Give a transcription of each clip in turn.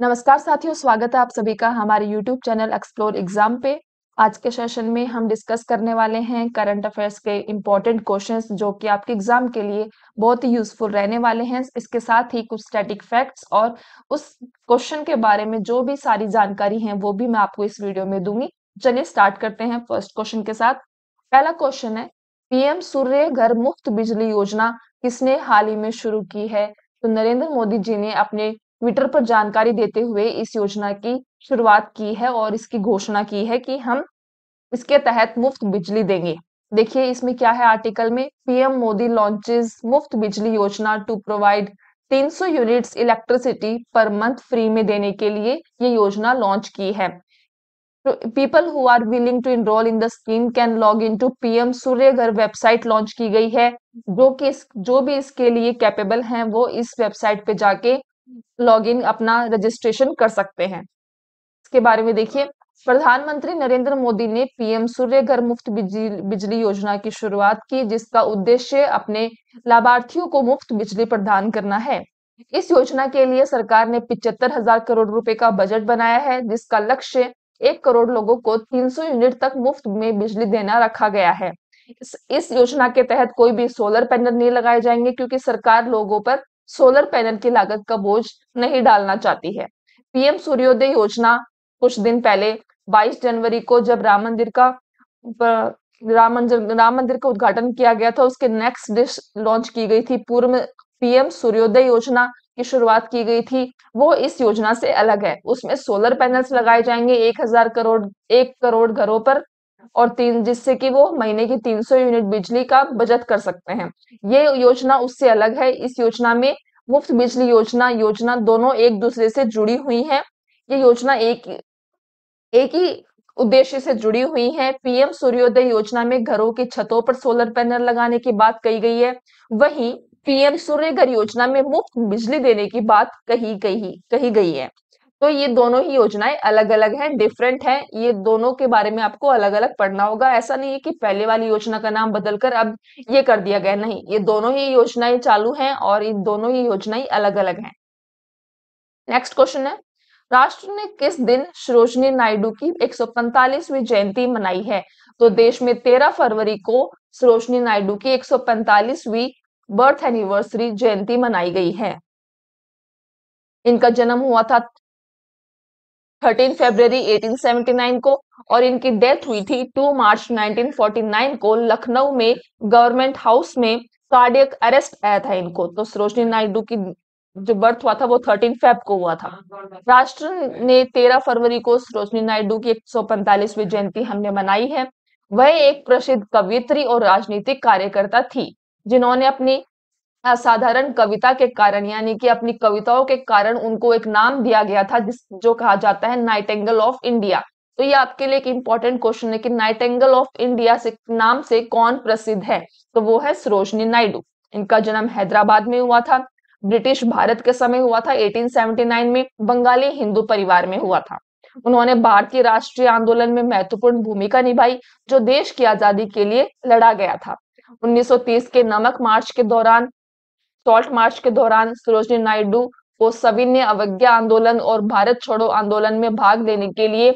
नमस्कार साथियों स्वागत है आप सभी का हमारे YouTube चैनल एक्सप्लोर एग्जाम पे आज के सेशन में हम डिस्कस करने वाले हैं करंट अफेयर्स के इम्पोर्टेंट क्वेश्चंस जो कि आपके एग्जाम के लिए बहुत ही यूजफुल रहने वाले हैं इसके साथ ही कुछ स्टैटिक फैक्ट्स और उस क्वेश्चन के बारे में जो भी सारी जानकारी है वो भी मैं आपको इस वीडियो में दूंगी चलिए स्टार्ट करते हैं फर्स्ट क्वेश्चन के साथ पहला क्वेश्चन है पीएम सूर्य घर मुफ्त बिजली योजना किसने हाल ही में शुरू की है तो नरेंद्र मोदी जी ने अपने ट्विटर पर जानकारी देते हुए इस योजना की शुरुआत की है और इसकी घोषणा की है कि हम इसके तहत मुफ्त बिजली देंगे देखिए इसमें क्या है आर्टिकल में PM Modi launches Muft Bijli Yojana to provide 300 units electricity per month free में देने के लिए ये योजना लॉन्च की है people who are willing to enroll in the scheme can log in to M Surya Ghar website launch की गई है जो कि जो भी इसके लिए कैपेबल हैं वो इस वेबसाइट पे जाके लॉगिन अपना रजिस्ट्रेशन कर सकते हैं इसके बारे में देखिए प्रधानमंत्री नरेंद्र मोदी ने पीएम सूर्य घर मुफ्त बिजली योजना की शुरुआत की जिसका उद्देश्य अपने लाभार्थियों को मुफ्त बिजली प्रदान करना है इस योजना के लिए सरकार ने पिचहत्तर हजार करोड़ रुपए का बजट बनाया है जिसका लक्ष्य एक करोड़ लोगों को 300 यूनिट तक मुफ्त में बिजली देना रखा गया है इस, इस योजना के तहत कोई भी सोलर पैनल नहीं लगाए जाएंगे क्योंकि सरकार लोगों पर सोलर पैनल की लागत का बोझ नहीं डालना चाहती है पीएम सूर्योदय योजना कुछ दिन पहले 22 जनवरी को जब राम मंदिर का राम मंदिर राम मंदिर का उद्घाटन किया गया था उसके नेक्स्ट डिश लॉन्च की गई थी पूर्व पीएम सूर्योदय योजना की शुरुआत की गई थी वो इस योजना से अलग है उसमें सोलर पैनल्स लगाए जाएंगे एक हजार करोड़ एक करोड़ घरों पर और तीन जिससे कि वो महीने की 300 यूनिट बिजली का बचत कर सकते हैं ये योजना उससे अलग है इस योजना में मुफ्त बिजली योजना योजना दोनों एक दूसरे से जुड़ी हुई है ये योजना एक एक ही उद्देश्य से जुड़ी हुई है पीएम सूर्योदय योजना में घरों की छतों पर सोलर पैनल लगाने की बात कही गई है वही पीएम सूर्य घर योजना में मुफ्त बिजली देने की बात कही गई कही गई है तो ये दोनों ही योजनाएं अलग अलग हैं डिफरेंट हैं ये दोनों के बारे में आपको अलग अलग पढ़ना होगा ऐसा नहीं है कि पहले वाली योजना का नाम बदलकर अब ये कर दिया गया नहीं ये दोनों ही योजनाएं चालू हैं और इन दोनों ही योजनाएं अलग अलग हैं नेक्स्ट क्वेश्चन है राष्ट्र ने किस दिन सरोजनी नायडू की एक जयंती मनाई है तो देश में तेरह फरवरी को सरोजनी नायडू की एक बर्थ एनिवर्सरी जयंती मनाई गई है इनका जन्म हुआ था थर्टीन फेब्रवरी 1879 को और इनकी डेथ हुई थी 2 मार्च 1949 को लखनऊ में गवर्नमेंट हाउस में कार्डियक अरेस्ट आया था इनको तो सरोजनी नायडू की जो बर्थ हुआ था वो 13 फेब को हुआ था राष्ट्र ने 13 फरवरी को सरोजनी नायडू की 145वीं जयंती हमने मनाई है वह एक प्रसिद्ध कवियत्री और राजनीतिक कार्यकर्ता थी जिन्होंने अपनी असाधारण कविता के कारण यानी कि अपनी कविताओं के कारण उनको एक नाम दिया गया था जिस जो कहा जाता है नाइट एंगल ऑफ इंडिया तो ये आपके लिए एक इंपॉर्टेंट क्वेश्चन है कि नाइट एंगल ऑफ इंडिया से नाम से कौन प्रसिद्ध है तो वो है सरोजनी नायडू इनका जन्म हैदराबाद में हुआ था ब्रिटिश भारत के समय हुआ था 1879 में बंगाली हिंदू परिवार में हुआ था उन्होंने भारतीय राष्ट्रीय आंदोलन में महत्वपूर्ण भूमिका निभाई जो देश की आजादी के लिए लड़ा गया था 1930 के नमक मार्च के दौरान सॉल्ट मार्च के दौरान सरोजनी नायडू को सभी ने अवज्ञा आंदोलन और भारत छोड़ो आंदोलन में भाग लेने के लिए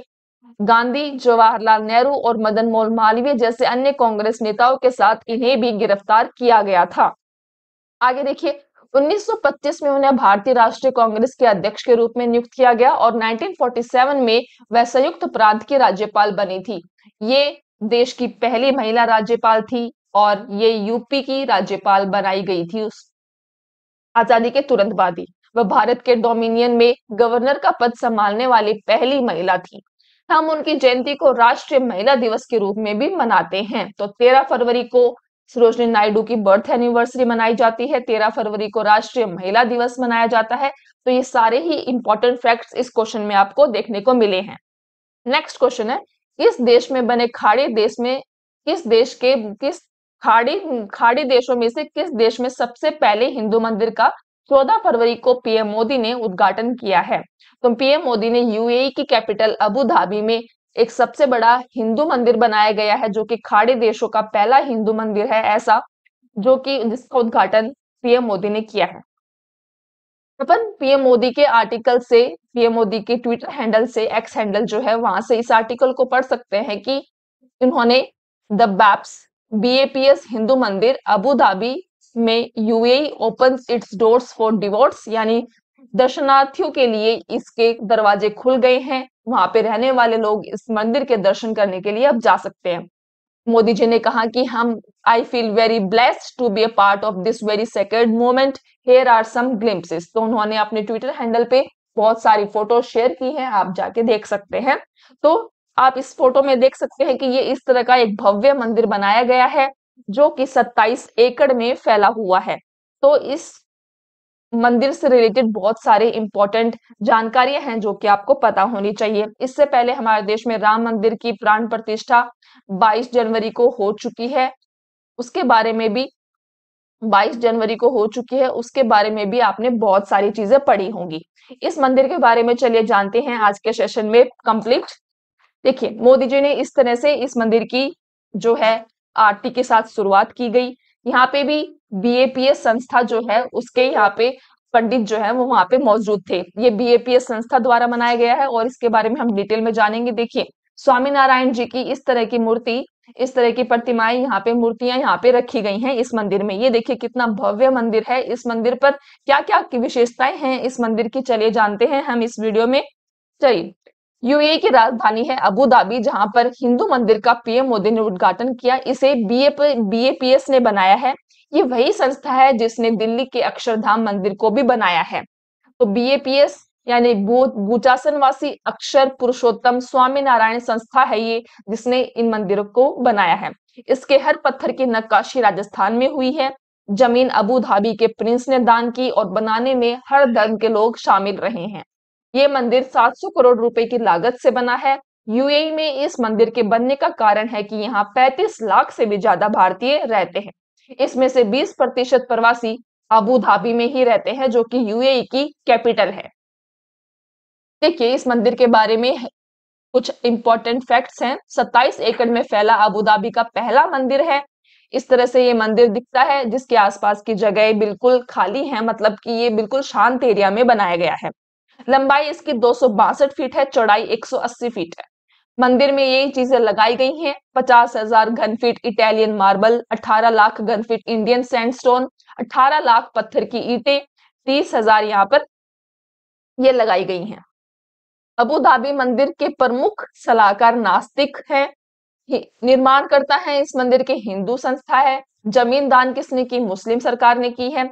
गांधी जवाहरलाल नेहरू और मदन मोहन मालवीय जैसे अन्य कांग्रेस नेताओं के साथ इन्हें भी गिरफ्तार किया गया था आगे देखिए 1925 में उन्हें भारतीय राष्ट्रीय कांग्रेस के अध्यक्ष के रूप में नियुक्त किया गया और 1947 में वह संयुक्त प्रांत की राज्यपाल बनी थी ये देश की पहली महिला राज्यपाल थी और ये यूपी की राज्यपाल बनाई गई थी उस आजादी के तुरंत बाद ही वह भारत के डोमिनियन में गवर्नर का पद संभालने वाली पहली महिला थी हम उनकी जयंती को राष्ट्रीय महिला दिवस के रूप में भी मनाते हैं तो तेरह फरवरी को सरोजनी नायडू की बर्थ एनिवर्सरी मनाई जाती है तेरह फरवरी को राष्ट्रीय महिला दिवस मनाया जाता है तो ये सारे ही इंपॉर्टेंट फैक्ट्स इस क्वेश्चन में आपको देखने को मिले हैं नेक्स्ट क्वेश्चन है किस देश में बने खाड़ी देश में किस देश के किस खाड़ी खाड़ी देशों में से किस देश में सबसे पहले हिंदू मंदिर का 14 फरवरी को पीएम मोदी ने उद्घाटन किया है तो पीएम मोदी ने यूएई की कैपिटल अबू धाबी में एक सबसे बड़ा हिंदू मंदिर बनाया गया है जो कि खाड़ी देशों का पहला हिंदू मंदिर है ऐसा जो कि जिसका उद्घाटन पीएम मोदी ने किया है तो अपन पीएम मोदी के आर्टिकल से पीएम मोदी के ट्विटर हैंडल से एक्स हैंडल जो है वहां से इस आर्टिकल को पढ़ सकते हैं कि इन्होंने the बैप्स BAPS Hindu Mandir Abu Dhabi में UAE open its doors for devotees यानी दर्शनार्थियों के लिए इसके दरवाजे खुल गए हैं वहां पे रहने वाले लोग इस मंदिर के दर्शन करने के लिए अब जा सकते हैं मोदी जी ने कहा कि हम I feel very blessed to be a part of this very sacred moment here are some glimpses तो उन्होंने अपने ट्विटर हैंडल पे बहुत सारी फोटो शेयर की है आप जाके देख सकते हैं तो आप इस फोटो में देख सकते हैं कि ये इस तरह का एक भव्य मंदिर बनाया गया है जो कि 27 एकड़ में फैला हुआ है तो इस मंदिर से रिलेटेड बहुत सारे इंपॉर्टेंट जानकारियां हैं जो कि आपको पता होनी चाहिए इससे पहले हमारे देश में राम मंदिर की प्राण प्रतिष्ठा 22 जनवरी को हो चुकी है उसके बारे में भी 22 जनवरी को हो चुकी है उसके बारे में भी आपने बहुत सारी चीजें पढ़ी होंगी इस मंदिर के बारे में चलिए जानते हैं आज के सेशन में कंप्लीट देखिए मोदी जी ने इस तरह से इस मंदिर की जो है आरती के साथ शुरुआत की गई यहाँ पे भी बीएपीएस संस्था जो है उसके यहाँ पे पंडित जो है वो वहां पे मौजूद थे ये बीएपीएस संस्था द्वारा मनाया गया है और इसके बारे में हम डिटेल में जानेंगे देखिए स्वामी नारायण जी की इस तरह की मूर्ति इस तरह की प्रतिमाएं यहाँ पे मूर्तियां यहाँ पे रखी गई हैं इस मंदिर में ये देखिए कितना भव्य मंदिर है इस मंदिर पर क्या क्या विशेषताएं हैं इस मंदिर की चलिए जानते हैं हम इस वीडियो में चलिए यूएई की राजधानी है अबू धाबी जहां पर हिंदू मंदिर का पीएम मोदी ने उद्घाटन किया इसे पी बीएपीएस ने बनाया है ये वही संस्था है जिसने दिल्ली के अक्षरधाम मंदिर को भी बनाया है तो बीएपीएस यानी भूचासनवासी अक्षर पुरुषोत्तम स्वामी नारायण संस्था है ये जिसने इन मंदिरों को बनाया है इसके हर पत्थर की नक्काशी राजस्थान में हुई है जमीन अबू धाबी के प्रिंस ने दान की और बनाने में हर धर्म के लोग शामिल रहे हैं ये मंदिर 700 करोड़ रुपए की लागत से बना है यूएई में इस मंदिर के बनने का कारण है कि यहाँ 35 लाख से भी ज्यादा भारतीय रहते हैं इसमें से 20 प्रतिशत प्रवासी अबू धाबी में ही रहते हैं जो कि यूएई की कैपिटल है देखिए इस मंदिर के बारे में कुछ इंपॉर्टेंट फैक्ट्स हैं 27 एकड़ में फैला अबू धाबी का पहला मंदिर है इस तरह से ये मंदिर दिखता है जिसके आसपास की जगह बिल्कुल खाली है मतलब कि ये बिल्कुल शांत एरिया में बनाया गया है लंबाई इसकी दो फीट है चौड़ाई 180 फीट है मंदिर में यही चीजें लगाई गई हैं पचास हजार घन फीट इटालियन मार्बल 18 लाख घन फीट इंडियन सैंडस्टोन 18 लाख पत्थर की ईटे तीस हजार यहाँ पर ये लगाई गई हैं अबू धाबी मंदिर के प्रमुख सलाहकार नास्तिक है निर्माण करता है इस मंदिर के हिंदू संस्था है जमीन दान किसने की मुस्लिम सरकार ने की है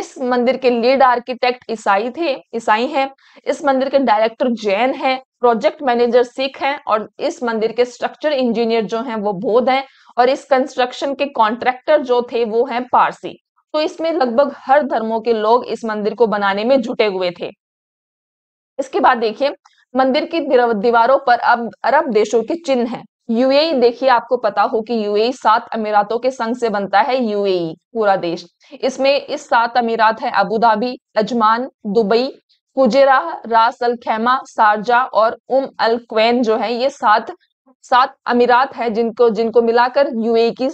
इस मंदिर के लीड आर्किटेक्ट ईसाई थे ईसाई हैं इस मंदिर के डायरेक्टर जैन हैं प्रोजेक्ट मैनेजर सिख हैं और इस मंदिर के स्ट्रक्चर इंजीनियर जो हैं वो बोध हैं और इस कंस्ट्रक्शन के कॉन्ट्रैक्टर जो थे वो हैं पारसी तो इसमें लगभग हर धर्मों के लोग इस मंदिर को बनाने में जुटे हुए थे इसके बाद देखिए मंदिर की दीवारों पर अब अरब देशों के चिन्ह हैं यूएई देखिए आपको पता हो कि यूएई सात अमीरातों के संघ से बनता है यूएई पूरा देश इसमें इस सात अमीरात है Abu Dhabi Ajman Dubai Fujairah Ras Al खेमा सारजा और उम अल क्वेन जो है ये सात सात अमीरात है जिनको जिनको मिलाकर यूएई की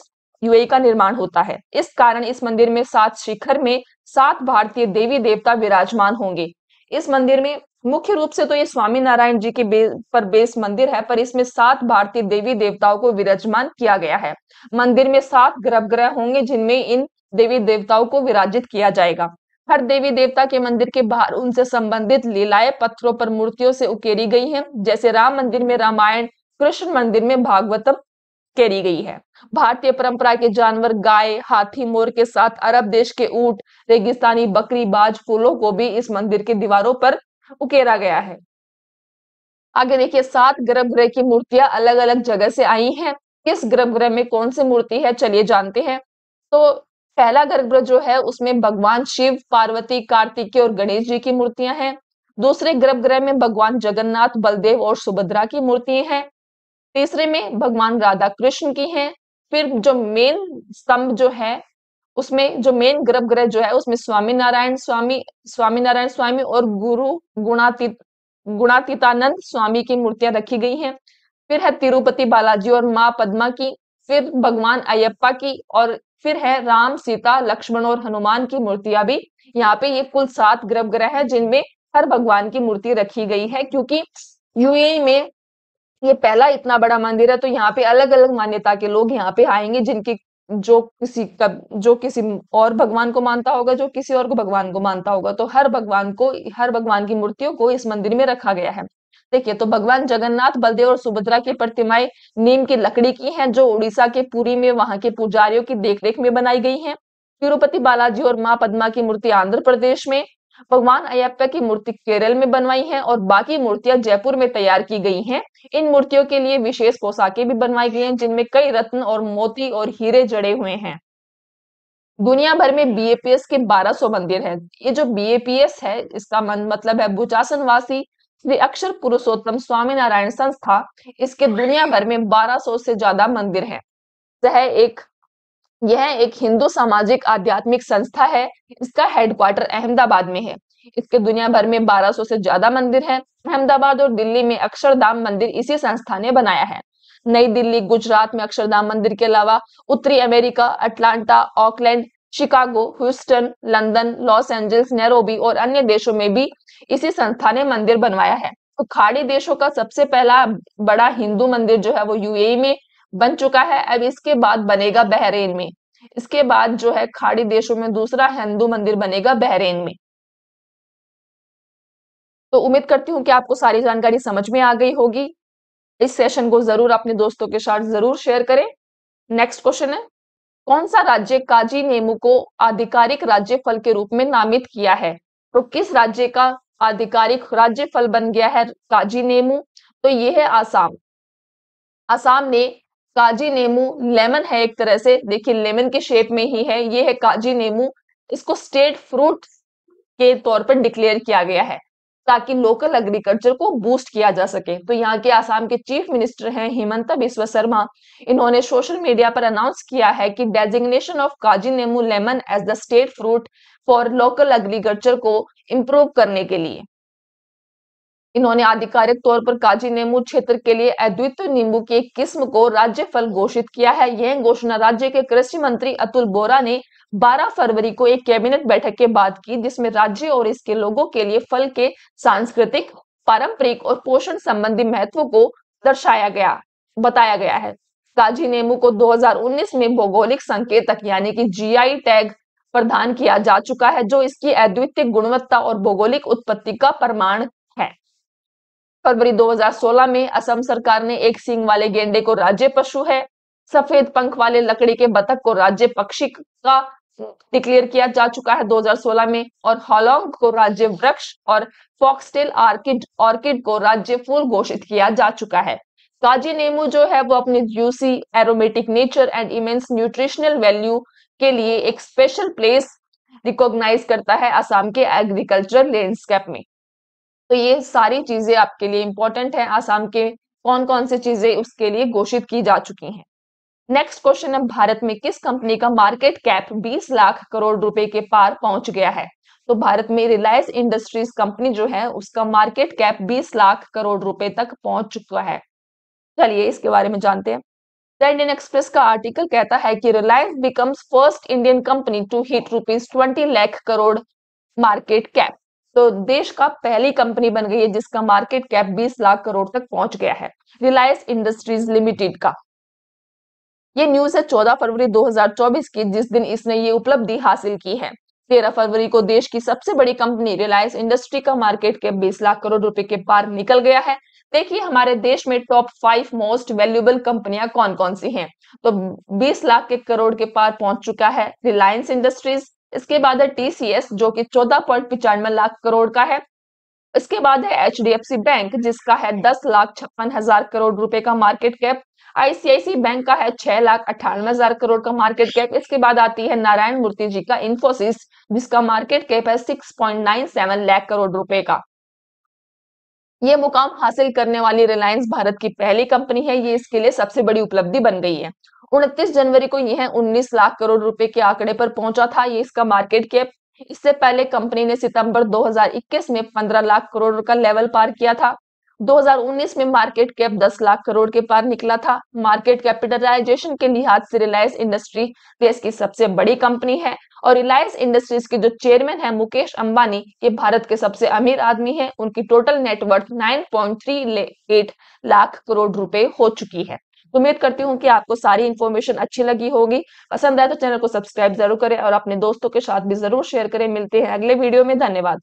यूएई का निर्माण होता है इस कारण इस मंदिर में सात शिखर में सात भारतीय देवी देवता विराजमान होंगे इस मंदिर में मुख्य रूप से तो ये स्वामी नारायण जी के पर बेस मंदिर है पर इसमें सात भारतीय देवी देवताओं को विराजमान किया गया है मंदिर में सात ग्रह होंगे जिनमें इन देवी देवताओं को विराजित किया जाएगा हर देवी देवता के मंदिर के बाहर उनसे संबंधित लीलाएं पत्थरों पर मूर्तियों से उकेरी गई हैं जैसे राम मंदिर में रामायण कृष्ण मंदिर में भागवतम केरी गई है भारतीय परंपरा के जानवर गाय हाथी मोर के साथ अरब देश के ऊंट रेगिस्तानी बकरी बाज फूलों को भी इस मंदिर के दीवारों पर उकेरा गया है आगे देखिए सात गर्भगृह की मूर्तियां अलग अलग जगह से आई हैं किस गर्भगृह में कौन सी मूर्ति है चलिए जानते हैं तो पहला गर्भगृह जो है उसमें भगवान शिव पार्वती कार्तिकी और गणेश जी की मूर्तियां हैं दूसरे गर्भगृह में भगवान जगन्नाथ बलदेव और सुभद्रा की मूर्ति हैं तीसरे में भगवान राधा कृष्ण की हैं फिर जो मेन स्तंभ जो है उसमें जो मेन गर्भ ग्रह जो है उसमें स्वामी नारायण स्वामी स्वामी नारायण स्वामी और गुरु गुणातीत गुणातीतानंद स्वामी की मूर्तियां रखी गई हैं फिर है तिरुपति बालाजी और माँ पद्मा की फिर भगवान अयप्पा की और फिर है राम सीता लक्ष्मण और हनुमान की मूर्तियां भी यहाँ पे ये कुल सात गर्भ ग्रह है जिनमें हर भगवान की मूर्ति रखी गई है क्योंकि यूएई में ये पहला इतना बड़ा मंदिर है तो यहाँ पे अलग अलग मान्यता के लोग यहाँ पे आएंगे जिनकी जो किसी का जो किसी और भगवान को मानता होगा जो किसी और को भगवान को मानता होगा तो हर भगवान को हर भगवान की मूर्तियों को इस मंदिर में रखा गया है देखिए तो भगवान जगन्नाथ बलदेव और सुभद्रा की प्रतिमाएं नीम की लकड़ी की हैं जो उड़ीसा के पुरी में वहां के पुजारियों की देखरेख में बनाई गई हैं तिरुपति बालाजी और माँ पद्मा की मूर्ति आंध्र प्रदेश में भगवान अयप्पा की मूर्ति केरल में बनवाई है और बाकी मूर्तियां जयपुर में तैयार की गई हैं इन मूर्तियों के लिए विशेष पोशाकें भी बनवाई गई हैं जिनमें कई रत्न और मोती और हीरे जड़े हुए हैं दुनिया भर में बीएपीएस के 1200 मंदिर हैं ये जो बीएपीएस है इसका मन मतलब है वासी श्री अक्षर पुरुषोत्तम स्वामीनारायण संस्था इसके दुनिया भर में बारह से ज्यादा मंदिर है यह एक यह एक हिंदू सामाजिक आध्यात्मिक संस्था है इसका हेडक्वार्टर अहमदाबाद में है इसके दुनिया भर में 1200 से ज्यादा मंदिर हैं अहमदाबाद और दिल्ली में अक्षरधाम मंदिर इसी संस्था ने बनाया है नई दिल्ली गुजरात में अक्षरधाम मंदिर के अलावा उत्तरी America Atlanta Auckland Chicago Houston London Los Angeles Nairobi और अन्य देशों में भी इसी संस्था ने मंदिर बनवाया है तो खाड़ी देशों का सबसे पहला बड़ा हिंदू मंदिर जो है वो यूएई में बन चुका है अब इसके बाद बनेगा बहरेन में इसके बाद जो है खाड़ी देशों में दूसरा हिंदू मंदिर बनेगा बहरेन में तो उम्मीद करती हूँ कि आपको सारी जानकारी समझ में आ गई होगी इस सेशन को जरूर अपने दोस्तों के साथ जरूर शेयर करें नेक्स्ट क्वेश्चन है कौन सा राज्य काजी नेमू को आधिकारिक राज्य फल के रूप में नामित किया है तो किस राज्य का आधिकारिक राज्य फल बन गया है काजी नेमू तो ये है आसाम आसाम ने काजी नेमू लेमन है एक तरह से देखिए लेमन के शेप में ही है ये है काजी नेमू इसको स्टेट फ्रूट के तौर पर डिक्लेयर किया गया है ताकि लोकल एग्रीकल्चर को बूस्ट किया जा सके तो यहाँ के आसाम के चीफ मिनिस्टर हैं हेमंत बिस्व शर्मा इन्होंने सोशल मीडिया पर अनाउंस किया है कि designation of Kaji Nemu lemon as the state fruit for local agriculture को इम्प्रूव करने के लिए इन्होंने आधिकारिक तौर पर काजी नेमू क्षेत्र के लिए अद्वित नींबू की एक किस्म को राज्य फल घोषित किया है यह घोषणा राज्य के कृषि मंत्री अतुल बोरा ने 12 फरवरी को एक कैबिनेट बैठक के बाद की जिसमें राज्य और इसके लोगों के लिए फल के सांस्कृतिक पारंपरिक और पोषण संबंधी महत्व को दर्शाया गया बताया गया है काजी नेमू को 2019 में भौगोलिक संकेतक यानी कि जीआई टैग प्रदान किया जा चुका है जो इसकी अद्वितीय गुणवत्ता और भौगोलिक उत्पत्ति का प्रमाण फरवरी 2016 में असम सरकार ने एक सिंग वाले गेंडे को राज्य पशु है सफेद पंख वाले लकड़ी के बतख को राज्य पक्षी का डिक्लेयर किया जा चुका है 2016 में और हॉलोंग को राज्य वृक्ष और फॉक्सटेल ऑर्किड ऑर्किड को राज्य फूल घोषित किया जा चुका है काजी नेमू जो है वो अपने juicy aromatic nature and immense nutritional value के लिए एक स्पेशल प्लेस रिकॉग्नाइज करता है असम के एग्रीकल्चर लैंडस्केप में तो ये सारी चीजें आपके लिए इंपॉर्टेंट है आसाम के कौन कौन सी चीजें उसके लिए घोषित की जा चुकी हैं नेक्स्ट क्वेश्चन है भारत में किस कंपनी का मार्केट कैप 20 लाख करोड़ रुपए के पार पहुंच गया है तो भारत में रिलायंस इंडस्ट्रीज कंपनी जो है उसका मार्केट कैप 20 लाख करोड़ रुपए तक पहुंच चुका है चलिए इसके बारे में जानते हैं द इंडियन एक्सप्रेस का आर्टिकल कहता है कि Reliance becomes first Indian company to hit rupees twenty lakh crore market cap तो देश का पहली कंपनी बन गई है जिसका मार्केट कैप 20 लाख करोड़ तक पहुंच गया है रिलायंस इंडस्ट्रीज लिमिटेड का ये न्यूज है 14 फरवरी 2024 की जिस दिन इसने ये उपलब्धि हासिल की है 13 फरवरी को देश की सबसे बड़ी कंपनी रिलायंस इंडस्ट्री का मार्केट कैप बीस लाख करोड़ रुपए के पार निकल गया है देखिए हमारे देश में टॉप फाइव मोस्ट वैल्यूएबल कंपनियां कौन कौन सी हैं तो 20 लाख के करोड़ के पार पहुंच चुका है रिलायंस इंडस्ट्रीज इसके बाद है टीसीएस जो कि चौदह पॉइंट पिचानवे लाख करोड़ का है इसके बाद है एच बैंक जिसका है दस लाख छप्पन हजार करोड़ रुपए का मार्केट कैप आईसीआईसी बैंक का है छह लाख अठानवे हजार करोड़ का मार्केट कैप इसके बाद आती है नारायण मूर्ति जी का इन्फोसिस जिसका मार्केट कैप है six point nine seven lakh crore रुपए का ये मुकाम हासिल करने वाली रिलायंस भारत की पहली कंपनी है ये इसके लिए सबसे बड़ी उपलब्धि बन गई है उनतीस जनवरी को यह 19 लाख करोड़ रुपए के आंकड़े पर पहुंचा था ये इसका मार्केट कैप इससे पहले कंपनी ने सितंबर 2021 में 15 लाख करोड़ का लेवल पार किया था 2019 में मार्केट कैप 10 लाख करोड़ के पार निकला था मार्केट कैपिटलाइजेशन के लिहाज से रिलायंस इंडस्ट्री देश की सबसे बड़ी कंपनी है और रिलायंस इंडस्ट्रीज के जो चेयरमैन है मुकेश अंबानी ये भारत के सबसे अमीर आदमी है उनकी total net worth nine lakh crore रुपए हो चुकी है उम्मीद करती हूँ कि आपको सारी इन्फॉर्मेशन अच्छी लगी होगी पसंद आए तो चैनल को सब्सक्राइब जरूर करें और अपने दोस्तों के साथ भी जरूर शेयर करें मिलते हैं अगले वीडियो में धन्यवाद